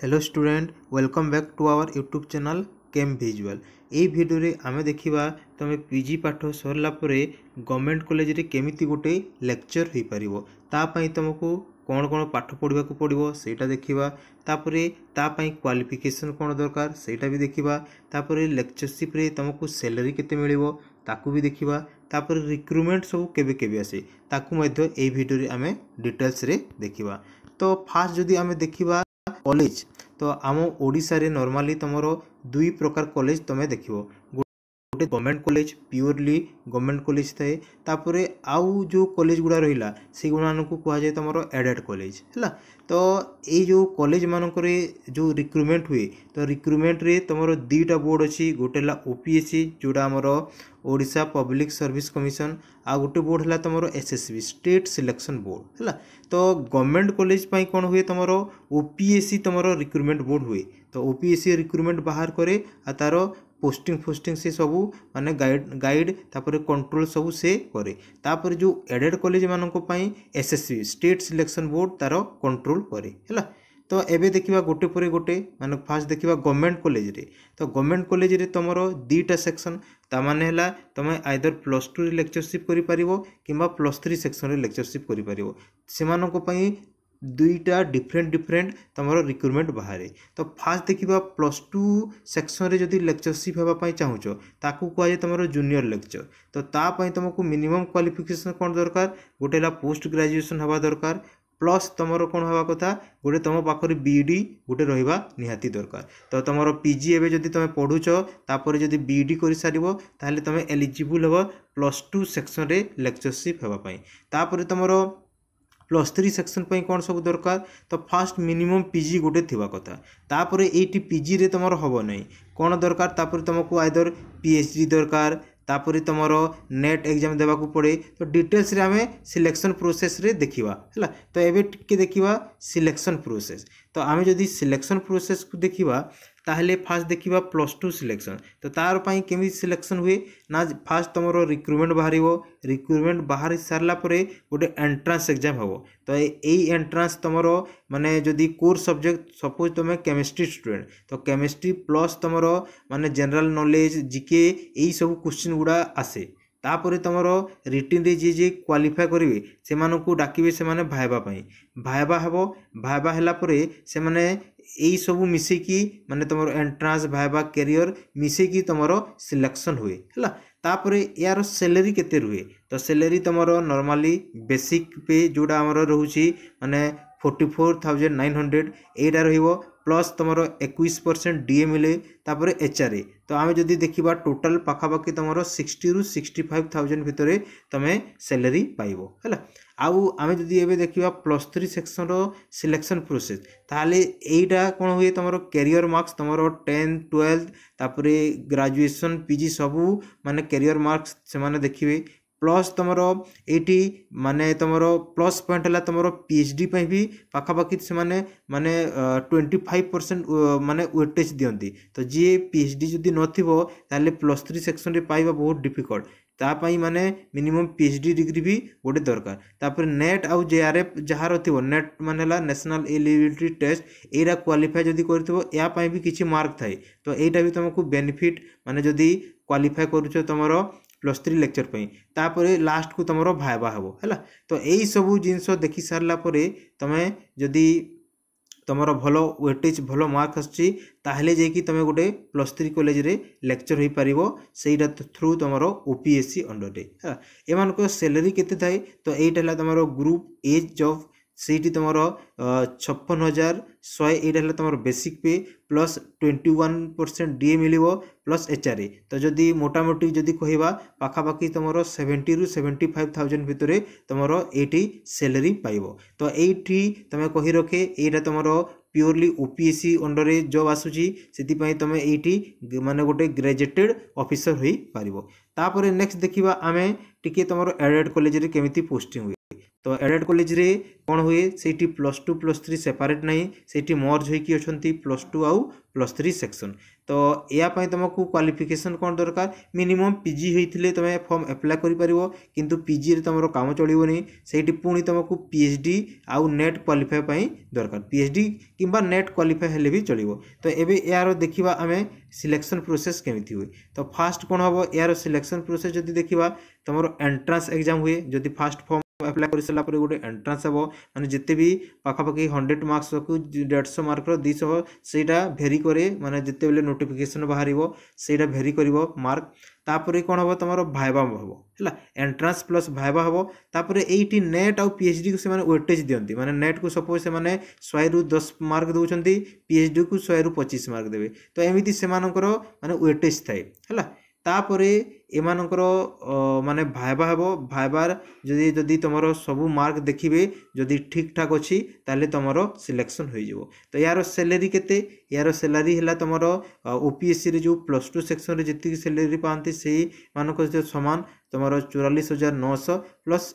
hello student welcome back to our YouTube channel chem visual ଏହି ଭିଡ଼ିଓରେ ଆମେ ଦେଖିବା ତୁମେ ପି ଜି ପାଠ ସରିଲା ପରେ ଗଭର୍ଣ୍ଣମେଣ୍ଟ କଲେଜରେ କେମିତି ଗୋଟେ ଲେକ୍ଚର୍ ହୋଇପାରିବ ତା ପାଇଁ ତୁମକୁ କ'ଣ କ'ଣ ପାଠ ପଢ଼ିବାକୁ ପଡ଼ିବ ସେଇଟା ଦେଖିବା ତାପରେ ତା ପାଇଁ କ୍ୱାଲିଫିକେସନ୍ କ'ଣ ଦରକାର ସେଇଟା ବି ଦେଖିବା ତାପରେ ଲେକ୍ଚରସିପ୍ରେ ତୁମକୁ ସେଲେରୀ କେତେ ମିଳିବ ତାକୁ ବି ଦେଖିବା ତାପରେ ରିକ୍ରୁଟମେଣ୍ଟ ସବୁ କେବେ କେବେ ଆସେ ତାକୁ ମଧ୍ୟ ଏହି ଭିଡ଼ିଓରେ ଆମେ ଡିଟେଲ୍ସରେ ଦେଖିବା ତ ଫାର୍ଷ୍ଟ ଯଦି ଆମେ ଦେଖିବା କଲେଜ ତ ଆମ ଓଡ଼ିଶାରେ ନର୍ମାଲି ତୁମର ଦୁଇ ପ୍ରକାର କଲେଜ ତୁମେ ଦେଖିବ ଗୋଟେ government college purely government college ଥାଏ ତାପରେ ଆଉ ଯେଉଁ କଲେଜ ଗୁଡ଼ା ରହିଲା ସେଗୁଡ଼ାମାନଙ୍କୁ କୁହାଯାଏ ତୁମର ଏଡ଼େଡ଼ କଲେଜ ହେଲା ତ ଏଇ ଯେଉଁ କଲେଜମାନଙ୍କରେ ଯେଉଁ ରିକ୍ରୁଟମେଣ୍ଟ ହୁଏ ତ ରିକ୍ରୁଟମେଣ୍ଟରେ ତୁମର ଦୁଇଟା ବୋର୍ଡ଼ ଅଛି ଗୋଟେ ହେଲା ଓ ପି ଏସ୍ ସି ଯେଉଁଟା ଆମର ଓଡ଼ିଶା ପବ୍ଲିକ୍ ସର୍ଭିସ୍ କମିଶନ୍ ଆଉ ଗୋଟେ ବୋର୍ଡ଼ ହେଲା ତୁମର S S B state selection board ହେଲା ତ ଗଭର୍ଣ୍ଣମେଣ୍ଟ କଲେଜ ପାଇଁ କ'ଣ ହୁଏ ତୁମର ଓ ପି ଏସ୍ ସି ତୁମର ରିକ୍ରୁଟମେଣ୍ଟ ବୋର୍ଡ଼ ହୁଏ ତ O P S C recruitment ବାହାର କରେ ଆଉ ତା'ର ପୋଷ୍ଟିଂ ଫୋଷ୍ଟିଂ ସେ ସବୁ ମାନେ ଗାଇଡ଼ ଗାଇଡ଼ ତାପରେ କଣ୍ଟ୍ରୋଲ ସବୁ ସେ କରେ ତାପରେ ଯେଉଁ ଏଡ଼େଡ଼ କଲେଜମାନଙ୍କ ପାଇଁ S S C state selection board ତା'ର କଣ୍ଟ୍ରୋଲ ରୋଲ୍ ପରେ ହେଲା ତ ଏବେ ଦେଖିବା ଗୋଟେ ପରେ ଗୋଟେ ମାନେ ଫାର୍ଷ୍ଟ ଦେଖିବା ଗଭର୍ଣ୍ଣମେଣ୍ଟ କଲେଜରେ ତ ଗଭର୍ଣ୍ଣମେଣ୍ଟ କଲେଜରେ ତୁମର ଦୁଇଟା ସେକ୍ସନ୍ ତାମାନେ ହେଲା ତୁମେ ଆଇଦର ପ୍ଲସ୍ ଟୁରେ ଲେକ୍ଚରସିପ୍ କରିପାରିବ କିମ୍ବା ପ୍ଲସ୍ ଥ୍ରୀ ସେକ୍ସନ୍ରେ ଲେକ୍ଚରସିପ୍ କରିପାରିବ ସେମାନଙ୍କ ପାଇଁ ଦୁଇଟା ଡିଫରେଣ୍ଟ ଡିଫରେଣ୍ଟ ତୁମର ରିକ୍ରୁଟମେଣ୍ଟ ବାହାରେ ତ ଫାର୍ଷ୍ଟ ଦେଖିବା ପ୍ଲସ୍ ଟୁ ସେକ୍ସନ୍ରେ ଯଦି ଲେକ୍ଚରସିପ୍ ହେବା ପାଇଁ ଚାହୁଁଛ ତାକୁ କୁହାଯାଏ ତୁମର ଜୁନିୟର ଲେକ୍ଚର ତ ତା ପାଇଁ ତୁମକୁ ମିନିମମ୍ କ୍ୱାଲିଫିକେସନ୍ କ'ଣ ଦରକାର ଗୋଟେ ହେଲା ପୋଷ୍ଟ ଗ୍ରାଜୁଏସନ୍ ହେବା ଦରକାର ପ୍ଲସ୍ ତୁମର କ'ଣ ହେବା କଥା ଗୋଟେ ତୁମ ପାଖରେ ବି ଇ ଡ଼ି ଗୋଟେ ରହିବା ନିହାତି ଦରକାର ତ ତୁମର ପି ଜି ଏବେ ଯଦି ତୁମେ ପଢ଼ୁଛ ତା'ପରେ ଯଦି ବି ଇ ଡ଼ି କରିସାରିବ ତା'ହେଲେ ତୁମେ ଏଲିଜିବୁଲ୍ ହେବ ପ୍ଲସ୍ ଟୁ ସେକ୍ସନ୍ରେ ଲେକ୍ଚରସିପ୍ ହେବା ପାଇଁ ତା'ପରେ ତୁମର ପ୍ଲସ୍ ଥ୍ରୀ ସେକ୍ସନ୍ ପାଇଁ କ'ଣ ସବୁ ଦରକାର ତ ଫାର୍ଷ୍ଟ ମିନିମମ୍ ପି ଜି ଗୋଟେ ଥିବା କଥା ତା'ପରେ ଏଇଠି ପିଜିରେ ତୁମର ହେବ ନାହିଁ କ'ଣ ଦରକାର ତା'ପରେ ତୁମକୁ ଆଇଦର ପି ଏଚ୍ ଡ଼ି ଦରକାର ତାପରେ ତୁମର ନେଟ୍ ଏକ୍ଜାମ୍ ଦେବାକୁ ପଡ଼େ ତ ଡିଟେଲ୍ସରେ ଆମେ ସିଲେକ୍ସନ୍ ପ୍ରୋସେସ୍ରେ ଦେଖିବା ହେଲା ତ ଏବେ ଟିକେ ଦେଖିବା ସିଲେକ୍ସନ୍ ପ୍ରୋସେସ୍ ତ ଆମେ ଯଦି ସିଲେକ୍ସନ୍ ପ୍ରୋସେସ୍କୁ ଦେଖିବା ତାହେଲେ ଫାଷ୍ଟ ଦେଖିବା ପ୍ଲସ୍ ଟୁ ସିଲେକ୍ସନ୍ ତ ତା'ର ପାଇଁ କେମିତି ସିଲେକ୍ସନ୍ ହୁଏ ନା ଫାଷ୍ଟ ତୁମର ରିକ୍ରୁଟମେଣ୍ଟ ବାହାରିବ ରିକ୍ରୁଟମେଣ୍ଟ ବାହାରି ସାରିଲା ପରେ ଗୋଟେ ଏଣ୍ଟ୍ରାନ୍ସ ଏକ୍ଜାମ୍ ହେବ ତ ଏଇ ଏଣ୍ଟ୍ରାନ୍ସ ତୁମର ମାନେ ଯଦି କୋର୍ ସବଜେକ୍ଟ ସପୋଜ୍ ତୁମେ କେମିଷ୍ଟ୍ରି ଷ୍ଟୁଡ଼େଣ୍ଟ ତ କେମିଷ୍ଟ୍ରି ପ୍ଲସ୍ ତୁମର ମାନେ ଜେନେରାଲ୍ ନଲେଜ୍ ଜିକେ ଏଇସବୁ କ୍ୱେଶ୍ଚିନ୍ ଗୁଡ଼ା ଆସେ ତାପରେ ତୁମର ରିଟିନ୍ରେ ଯିଏ ଯିଏ କ୍ୱାଲିଫାଏ କରିବେ ସେମାନଙ୍କୁ ଡାକିବେ ସେମାନେ ଭାଇବା ପାଇଁ ଭାଇବା ହେବ ଭାଇବା ହେଲା ପରେ ସେମାନେ ଏଇସବୁ ମିଶିକି ମାନେ ତୁମର ଏଣ୍ଟ୍ରାନ୍ସ ଭାଇବା କ୍ୟାରିୟର ମିଶିକି ତୁମର ସିଲେକ୍ସନ୍ ହୁଏ ହେଲା ତାପରେ ଏହାର ସେଲେରୀ କେତେ ରୁହେ ତ ସେଲେରୀ ତୁମର ନର୍ମାଲି ବେସିକ୍ ପେ ଯେଉଁଟା ଆମର ରହୁଛି ମାନେ forty four thousand nine hundred ଏଇଟା ରହିବ प्लस तुम एक परसेंट डीएमएलए तापर एचआरए तो आम जब देखा टोटाल पखापाखि तुम सिक्सटी रु सिक्सटी फाइव थाउजे भितर तुम सैलरी पाइब है आउ आम जब एवं देखा plus three section selection process तेल यहीटा कौन हुए तुम कैरियर मार्क्स तुम टेन्थ ट्वेल्थ तापर ग्राजुएसन पिजि सबू मान कैरियर मार्क्स से देखिए ପ୍ଲସ୍ ତୁମର ଏଇଠି ମାନେ ତୁମର ପ୍ଲସ୍ ପଏଣ୍ଟ ହେଲା ତୁମର ପି ଏଚ୍ ଡି ପାଇଁ ବି ପାଖାପାଖି ସେମାନେ ମାନେ ଟ୍ୱେଣ୍ଟି ଫାଇଭ୍ ପରସେଣ୍ଟ ମାନେ ୱେଟେଜ୍ ଦିଅନ୍ତି ତ ଯିଏ ପି ଏଚ୍ ଡି ଯଦି ନଥିବ ତାହେଲେ ପ୍ଲସ୍ ଥ୍ରୀ ସେକ୍ସନ୍ରେ ପାଇବା ବହୁତ ଡିଫିକଲ୍ଟ ତା ପାଇଁ ମାନେ minimum P H D degree ବି ଗୋଟେ ଦରକାର ତାପରେ ନେଟ୍ ଆଉ ଜେ ଆର୍ ଏଫ୍ ଯାହାର ଥିବ ନେଟ୍ ମାନେ ହେଲା ନ୍ୟାସନାଲ୍ ଏଲିଜିବିଲିଟି ଟେଷ୍ଟ ଏଇଟା କ୍ୱାଲିଫାଏ ଯଦି କରିଥିବ ଏହା ପାଇଁ ବି କିଛି ମାର୍କ ଥାଏ ତ ଏଇଟା ବି ତୁମକୁ ବେନିଫିଟ୍ ମାନେ ଯଦି କ୍ୱାଲିଫାଏ କରୁଛ ତୁମର प्लस थ्री लेक्चर पर लास्ट को तुम भाइबा हे है तो यही सब जिन देखि सारापर तुम्हें जदि तुम भल व्वेटेज भल मार्क आसिक तुम गोटे प्लस थ्री कलेज लेक्चर हो पार से थ्रु तुम ओपीएससी अंडर डे है यम सैलरी के तो यही तुम ग्रुप एज अफ़ ସେଇଠି ତୁମର ଛପନ ହଜାର ଶହେ ଏଇଟା ହେଲା ତୁମର basic pay plus twenty one percent D A ମିଳିବ ପ୍ଲସ୍ ଏଚ୍ ଆର୍ ଏ ତ ଯଦି ମୋଟାମୋଟି ଯଦି କହିବା ପାଖାପାଖି ତୁମର ସେଭେଣ୍ଟିରୁ ସେଭେଣ୍ଟି ଫାଇଭ୍ ଥାଉଜେଣ୍ଡ ଭିତରେ ତୁମର ଏଇଠି ସେଲେରୀ ପାଇବ ତ ଏଇଠି ତୁମେ କହି ରଖେ ଏଇଟା ତୁମର purely O P S C ଅଣ୍ଡରରେ ଜବ୍ ଆସୁଛି ସେଥିପାଇଁ ତୁମେ ଏଇଠି ମାନେ ଗୋଟେ ଗ୍ରାଜୁଏଟେଡ଼୍ ଅଫିସର ହୋଇପାରିବ ତାପରେ ନେକ୍ସଟ ଦେଖିବା ଆମେ ଟିକିଏ ତୁମର ଏଡ଼େଡ଼୍ କଲେଜରେ କେମିତି ପୋଷ୍ଟିଂ ହୁଏ तो एडेड कलेज रे कौन हुए सेठी plus two plus three separate ना से मर्ज हो प्लस टू आउ प्लस थ्री सेक्शन तो यापाई तुमको क्वाफिकेसन कौन दरकार मिनिमम पिजी होते तुम फर्म एप्लाय कर कि पिजी तुम कम चलो नहीं पुणी तुमको पीएचडी आउ नेट क्वाफाई दरकार पीएचडी किंवा नेट क्वाफाई हेले भी चलो तो ये यार देखा आम सिलेक्शन प्रोसेस केमी हुए तो फास्ट कौन हम यार सिलेक्शन प्रोसेस जब देखा तुम एंट्रांस एग्जाम हुए जदि फास्ट फर्म ଆପ୍ଲାଏ କରିସାରିଲା ପରେ ଗୋଟେ ଏଣ୍ଟ୍ରାନ୍ସ ହେବ ମାନେ ଯେତେ ବି ପାଖାପାଖି ହଣ୍ଡ୍ରେଡ଼ ମାର୍କସକୁ ଦେଢ଼ଶହ ମାର୍କର ଦୁଇଶହ ସେଇଟା ଭେରି କରେ ମାନେ ଯେତେବେଳେ ନୋଟିଫିକେସନ୍ ବାହାରିବ ସେଇଟା ଭେରି କରିବ ମାର୍କ ତାପରେ କ'ଣ ହେବ ତୁମର ଭାଇବା ହେବ ହେଲା ଏଣ୍ଟ୍ରାନ୍ସ ପ୍ଲସ୍ ଭାଇବା ହେବ ତାପରେ ଏଇଠି ନେଟ୍ ଆଉ ପିଏଚ୍ଡିକୁ ସେମାନେ ୱେଟେଜ୍ ଦିଅନ୍ତି ମାନେ ନେଟ୍କୁ ସପୋଜ୍ ସେମାନେ ଶହେରୁ ଦଶ ମାର୍କ ଦେଉଛନ୍ତି ପିଏଚ୍ଡିକୁ ଶହେରୁ ପଚିଶ ମାର୍କ ଦେବେ ତ ଏମିତି ସେମାନଙ୍କର ମାନେ ୱେଟେଜ୍ ଥାଏ ହେଲା ତା'ପରେ ଏମାନଙ୍କର ମାନେ ଭାଇବା ହେବ ଭାଇବାର ଯଦି ଯଦି ତୁମର ସବୁ ମାର୍କ ଦେଖିବେ ଯଦି ଠିକ୍ ଠାକ୍ ଅଛି ତା'ହେଲେ ତୁମର ସିଲେକ୍ସନ୍ ହୋଇଯିବ ତ ୟାର ସେଲେରୀ କେତେ ୟାର ସେଲାରୀ ହେଲା ତୁମର ଓପିଏସ୍ସିରେ ଯେଉଁ ପ୍ଲସ୍ ଟୁ ସେକ୍ସନ୍ରେ ଯେତିକି ସେଲେରୀ ପାଆନ୍ତି ସେଇମାନଙ୍କ ସହିତ ସମାନ ତୁମର ଚଉରାଳିଶ ହଜାର ନଅଶହ plus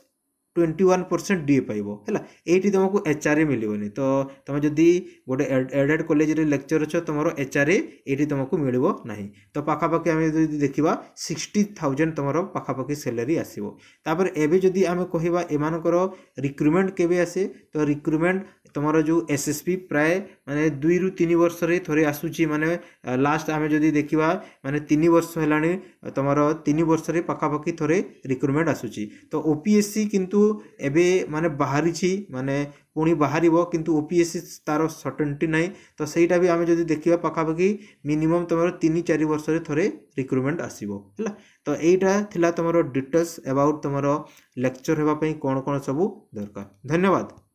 twenty one percent D A ପାଇବ ହେଲା ଏଇଠି ତୁମକୁ ଏଚ୍ ଆର୍ ଏ ମିଳିବନି ତ ତୁମେ ଯଦି ଗୋଟେ ଏଡ଼େଡ଼୍ କଲେଜରେ ଲେକ୍ଚର୍ ଅଛ ତୁମର ଏଚ୍ ଆର୍ ଏ ଏଇଠି ତୁମକୁ ମିଳିବ ନାହିଁ ତ ପାଖାପାଖି ଆମେ ଯଦି ଦେଖିବା ସିକ୍ସଟି ଥାଉଜେଣ୍ଡ ତୁମର ପାଖାପାଖି ସାଲାରୀ ଆସିବ ତାପରେ ଏବେ ଯଦି ଆମେ କହିବା ଏମାନଙ୍କର ରିକ୍ରୁଟମେଣ୍ଟ କେବେ ଆସେ ତ ରିକ୍ରୁଟମେଣ୍ଟ তোমার যে এসএসপি প্রায় মানে দুই রু তিন বর্ষরে থরে আসুচি মানে লাস্ট আমি যদি দেখা মানে তিন বর্ষ হল তোমার তিন বর্ষরে পাখাপাখি থরে রিক্রুটমেন্ট আসুচি তো ওপিএসসি কিন্তু এবে মানে বাহারিছি মানে পুঁ বাহার কিন্তু ওপিএসসি তার সর্টেনটি না তো সেইটা বি আমি যদি দেখা পাখাপাখি মিনিমম তোমার তিন চারি বর্ষরে থরে রিক্রুটমেন্ট আসব হল তো এইটা লা তোমার ডিটেলস এবাউট তোমার লেকচর হওয়া কোণ কোণ সবু দরকার ধন্যবাদ